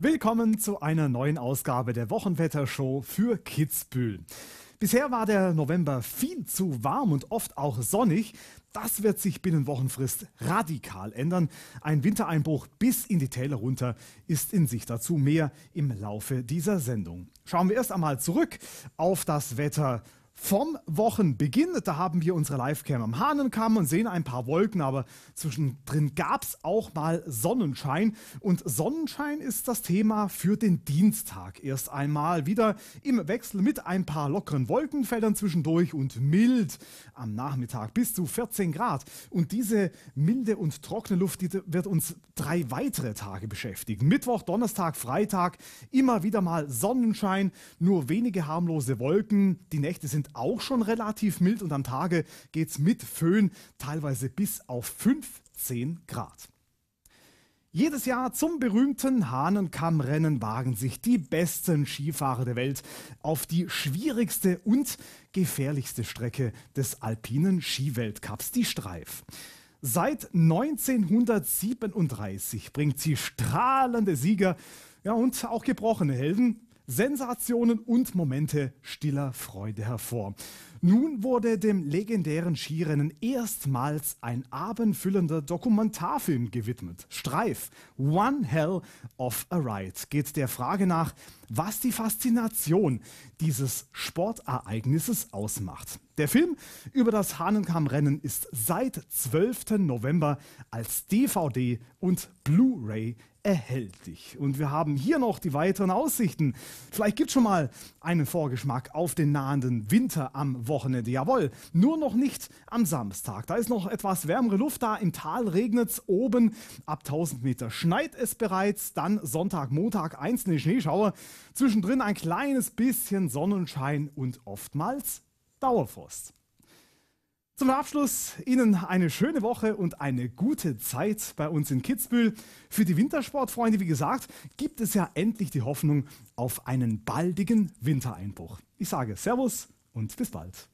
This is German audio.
Willkommen zu einer neuen Ausgabe der Wochenwettershow für Kitzbühel. Bisher war der November viel zu warm und oft auch sonnig. Das wird sich binnen Wochenfrist radikal ändern. Ein Wintereinbruch bis in die Täler runter ist in sich dazu mehr im Laufe dieser Sendung. Schauen wir erst einmal zurück auf das Wetter vom Wochenbeginn. Da haben wir unsere Livecam am Hahnenkamm und sehen ein paar Wolken, aber zwischendrin gab es auch mal Sonnenschein. Und Sonnenschein ist das Thema für den Dienstag. Erst einmal wieder im Wechsel mit ein paar lockeren Wolkenfeldern zwischendurch und mild am Nachmittag bis zu 14 Grad. Und diese milde und trockene Luft die wird uns drei weitere Tage beschäftigen. Mittwoch, Donnerstag, Freitag immer wieder mal Sonnenschein, nur wenige harmlose Wolken. Die Nächte sind auch schon relativ mild und am Tage geht es mit Föhn teilweise bis auf 15 Grad. Jedes Jahr zum berühmten Hahnenkammrennen wagen sich die besten Skifahrer der Welt auf die schwierigste und gefährlichste Strecke des alpinen Skiweltcups, die Streif. Seit 1937 bringt sie strahlende Sieger ja, und auch gebrochene Helden Sensationen und Momente stiller Freude hervor. Nun wurde dem legendären Skirennen erstmals ein abendfüllender Dokumentarfilm gewidmet. Streif, One Hell of a Ride, geht der Frage nach, was die Faszination dieses Sportereignisses ausmacht. Der Film über das Hahnenkammrennen ist seit 12. November als DVD und Blu-ray erhältlich. Und wir haben hier noch die weiteren Aussichten. Vielleicht gibt es schon mal einen Vorgeschmack auf den nahenden Winter am Wochenende. Jawohl, nur noch nicht am Samstag. Da ist noch etwas wärmere Luft da. Im Tal regnet es oben. Ab 1000 Meter schneit es bereits. Dann Sonntag, Montag einzelne Schneeschauer. Zwischendrin ein kleines bisschen Sonnenschein und oftmals Dauerfrost. Zum Abschluss Ihnen eine schöne Woche und eine gute Zeit bei uns in Kitzbühel. Für die Wintersportfreunde, wie gesagt, gibt es ja endlich die Hoffnung auf einen baldigen Wintereinbruch. Ich sage Servus und bis bald.